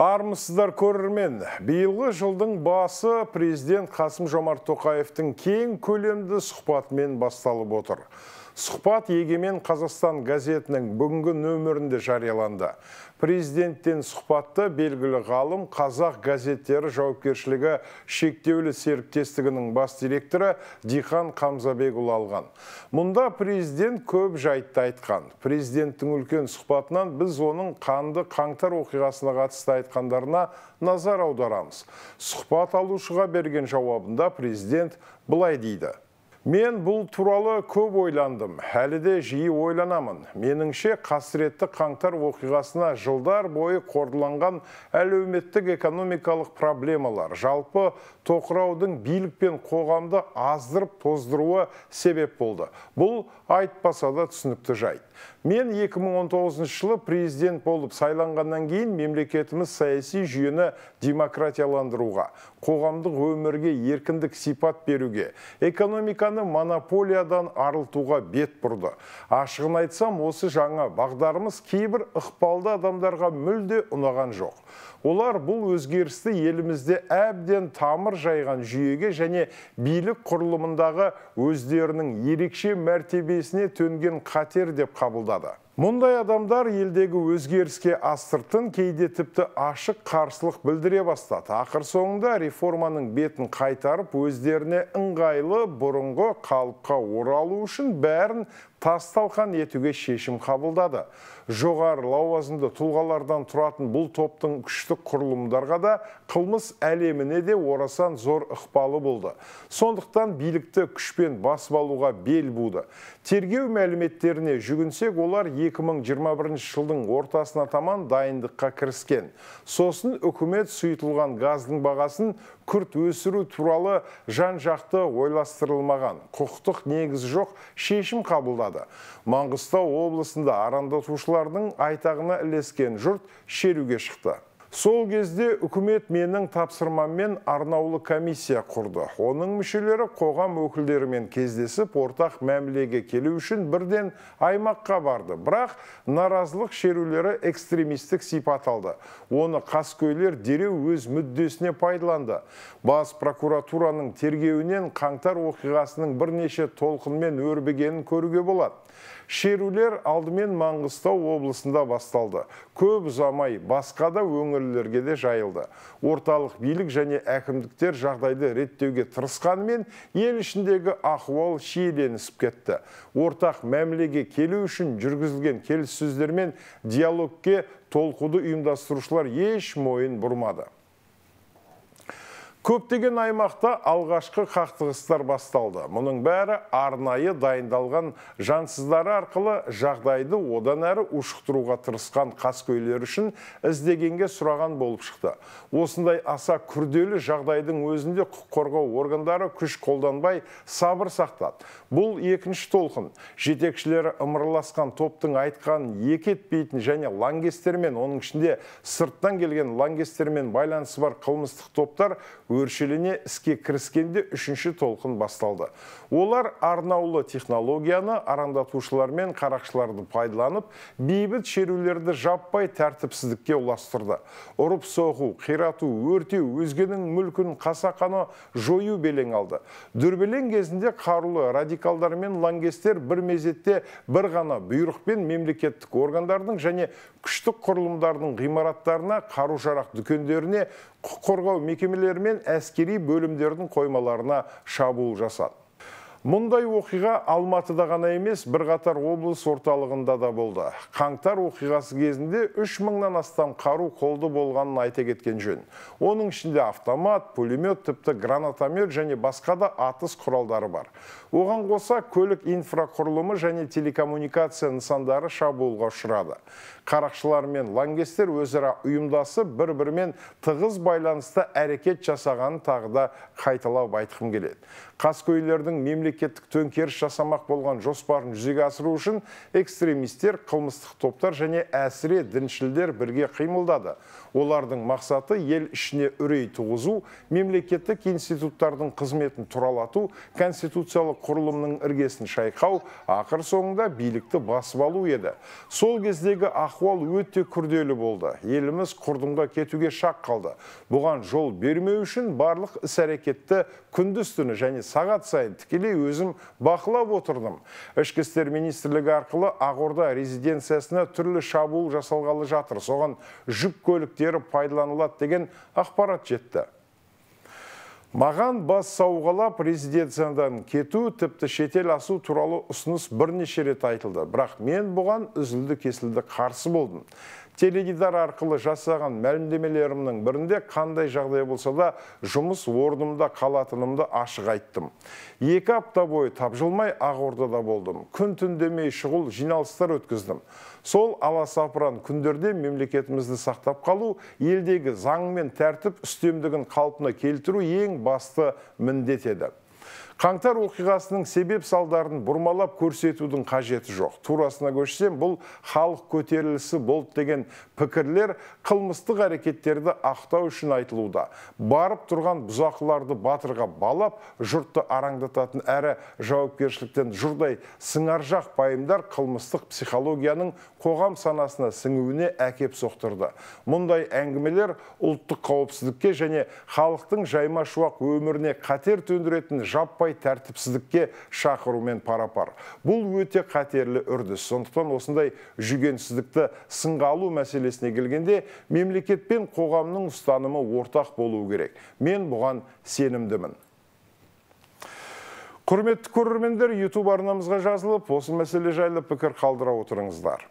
Армысыздар көрермен, биылғы жылдың басы президент Қасым Жомарт Тоқаевтың кең көлемді сұхбатымен басталып отыр. Сұхбат егемен Қазақстан газетінің бүгінгі нөмірінде жарияланды. Президенттен сұхбатты белгілі ғалым Қазақ газеттері жауапкершілігі шектеулі серіктестігінің бас директоры Дихан Қамзабекұлы алған. Мұнда президент көп жайтты айтқан. Президенттің үлкен сұхбатынан біз оның қанды қаңтар оқиғасына қатысты айтқандарына назар аударамыз. Сұхбат алушыға берген жауабында президент былай дейді Мен бұл туралы көп ойландым, әлі де жиі ойланамын. Меніңше қасіретті қаңтар оқиғасына жылдар бойы қордыланған әлеуметтік экономикалық проблемалар, жалпы тоқыраудың билік қоғамды аздырып тоздыруы себеп болды. Бұл айтпаса да түсінікті жайт. Мен 2019 жылы президент болып сайланғаннан кейін мемлекетіміз саяси жүйені демократияландыруға, қоғамдық өмірге еркіндік сипат беруге, экономика монополиядан арылтуға бет бұрды. Ашығын айтсам, осы жаңа бағдарымыз кейбір ықпалды адамдарға мүлде ұнаған жоқ. Олар бұл өзгерісті елімізде әбден тамыр жайған жүйеге және билік құрылымындағы өздерінің ерекше мәртебесіне төнген қатер деп қабылдады мұндай адамдар елдегі өзгеріске астыртын кейде тіпті ашық қарсылық білдіре бастады ақыр соңында реформаның бетін қайтарып өздеріне ыңғайлы бұрынғы қалыпқа оралу үшін бәрін Тасталқан етуге шешім қабылдады Жоғар лауазымды тұлғалардан тұратын бұл топтың күштік құрылымдарға да қылмыс әлеміне де орасан зор ықпалы болды сондықтан билікті күшпен басбалуға бел буды тергеу мәліметтеріне жүгінсек олар 2021 жылдың ортасына таман дайындыққа кіріскен сосын үкімет сұйытылған газдың бағасын күрт өсіру туралы жан жақты ойластырылмаған құқықтық негіз жоқ шешім қабылдады маңғыстау облысында арандатушылардың айтағына ілескен жұрт шеруге шықты сол кезде үкімет менің тапсырмаммен арнаулы комиссия құрды оның мүшелері қоғам өкілдерімен кездесіп ортақ мәмілеге келу үшін бірден аймаққа барды бірақ наразылық шерулері экстремистік сипат алды оны қаскөйлер дереу өз мүддесіне пайдыланды. бас прокуратураның тергеуінен қаңтар оқиғасының бірнеше толқынмен өрбігенін көруге болады шерулер алдымен маңғыстау облысында басталды көп замай басқа да өңір өңірлерге де жайылды орталық билік және әкімдіктер жағдайды реттеуге тырысқанымен ел ішіндегі ахуал шиеленісіп кетті ортақ мәмілеге келу үшін жүргізілген келіссөздер мен диалогке толқуды ұйымдастырушылар еш мойын бұрмады Көптеген аймақта алғашқы қақтығыстар басталды. Мұның бәрі арнайы дайындалған жансыздары арқылы жағдайды одан әрі тұрысқан тырысқан қаскөйлер үшін іздегенге сұраған болып шықты. Осындай аса күрделі жағдайдың өзінде құқық қорғау органдары күш қолданбай сабыр сақтады. Бұл екінші толқын жетекшілері ымыраласқан топтың айтқан екет етпейтін және лангестермен, оның ішінде сырттан келген лангестермен байланысы бар қылмыстық топтар өршеліне іске кіріскенде үшінші толқын басталды. Олар арнаулы технологияны арандатушылар мен қарақшыларды пайдаланып, бейбіт шерулерді жаппай тәртіпсіздікке ұластырды. Ұрып соғу, қирату, өртеу, өзгенің мүлкін қасақана жою белең алды. Дүрбелен кезінде қарулы радикалдар мен лаңгестер бір мезетте бір ғана бұйрықпен мемлекеттік органдардың және күштік құрылымдардың ғимараттарына қару-жарақ дүкендеріне құқық қорғау әскери бөлімдердің қоймаларына шабуыл жасады Мұндай оқиға Алматыда ғана емес, бірқатар облыс орталығында да болды. Қаңтар оқиғасы кезінде үш мыңнан астам қару қолды болғанын айта кеткен жөн. Оның ішінде автомат, пулемет, тіпті гранатомет және басқа да атыс құралдары бар. Оған қоса көлік инфрақұрылымы және телекоммуникация нысандары шабуылға ұшырады. Қарақшылар мен лангестер өзіра ұйымдасы бір-бірімен тығыз байланыста әрекет жасағанын тағы да қайталап айтқым келеді. Қаскөйлердің мемлекет мемлекеттік төңкеріс жасамақ болған жоспарын жүзеге асыру үшін экстремистер қылмыстық топтар және әсіре діншілдер бірге қимылдады олардың мақсаты ел ішіне үрей туғызу мемлекеттік институттардың қызметін тұралату конституциялық құрылымның іргесін шайқау ақыр соңында билікті басып алу еді сол кездегі ахуал өте күрделі болды еліміз құрдымға кетуге шақ қалды бұған жол бермеу үшін барлық іс әрекетті күндіз түні және сағат сайын тікелей өзім бақылап отырдым ішкі істер министрлігі арқылы ақорда резиденциясына түрлі шабуыл жасалғалы жатыр соған жүк көліктері пайдаланылады деген ақпарат жетті маған бас сауғалап резиденциядан кету тіпті шетел асу туралы ұсыныс бірнеше рет айтылды бірақ мен бұған үзілді кесілді қарсы болдым теледидар арқылы жасаған мәлімдемелерімнің бірінде қандай жағдай болса да жұмыс орнымда қалатынымды ашық айттым екі апта бойы тапжылмай ақордада болдым күн түн демей шұғыл жиналыстар өткіздім сол аласапыран күндерде мемлекетімізді сақтап қалу елдегі заң мен тәртіп үстемдігін қалпына келтіру ең басты міндет еді қаңтар оқиғасының себеп салдарын бұрмалап көрсетудің қажеті жоқ турасына көшсем бұл халық көтерілісі болды деген пікірлер қылмыстық әрекеттерді ақтау үшін айтылуда барып тұрған бұзақыларды батырға балап жұртты араңдататын әрі жауапкершіліктен жұрдай сыңаржақ пайымдар қылмыстық психологияның қоғам санасына сіңуіне әкеп соқтырды мұндай әңгімелер ұлттық қауіпсіздікке және халықтың жайма шуақ өміріне қатер төндіретін жаппай тәртіпсіздікке шақырумен парапар. бұл өте қатерлі үрдіс сондықтан осындай жүгенсіздікті сынға алу мәселесіне келгенде мемлекет пен қоғамның ұстанымы ортақ болуы керек мен бұған сенімдімін құрметті көрермендер ютуб арнамызға жазылып осы мәселе жайлы пікір қалдыра отырыңыздар